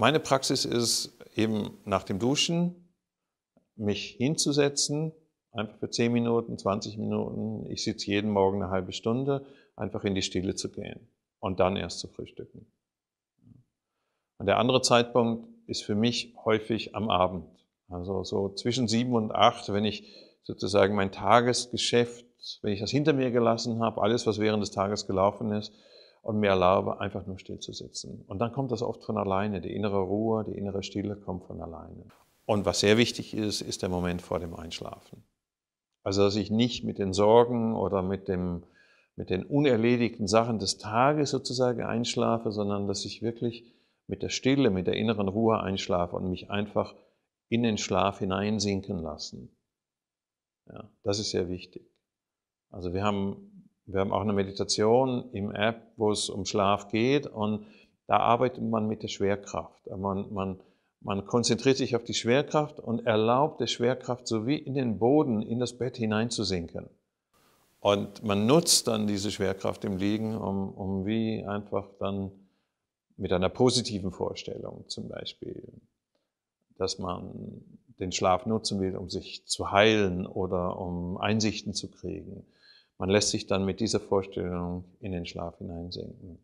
Meine Praxis ist eben nach dem Duschen mich hinzusetzen, einfach für 10 Minuten, 20 Minuten. Ich sitze jeden Morgen eine halbe Stunde, einfach in die Stille zu gehen und dann erst zu frühstücken. Und der andere Zeitpunkt ist für mich häufig am Abend. Also so zwischen sieben und acht, wenn ich sozusagen mein Tagesgeschäft, wenn ich das hinter mir gelassen habe, alles, was während des Tages gelaufen ist, und mir erlaube, einfach nur still zu sitzen. Und dann kommt das oft von alleine. Die innere Ruhe, die innere Stille kommt von alleine. Und was sehr wichtig ist, ist der Moment vor dem Einschlafen. Also, dass ich nicht mit den Sorgen oder mit, dem, mit den unerledigten Sachen des Tages sozusagen einschlafe, sondern dass ich wirklich mit der Stille, mit der inneren Ruhe einschlafe und mich einfach in den Schlaf hineinsinken lassen. Ja, das ist sehr wichtig. Also wir haben wir haben auch eine Meditation im App, wo es um Schlaf geht und da arbeitet man mit der Schwerkraft. Man, man, man konzentriert sich auf die Schwerkraft und erlaubt der Schwerkraft so wie in den Boden, in das Bett hineinzusinken. Und man nutzt dann diese Schwerkraft im Liegen, um, um wie einfach dann mit einer positiven Vorstellung zum Beispiel, dass man den Schlaf nutzen will, um sich zu heilen oder um Einsichten zu kriegen man lässt sich dann mit dieser Vorstellung in den Schlaf hineinsenken.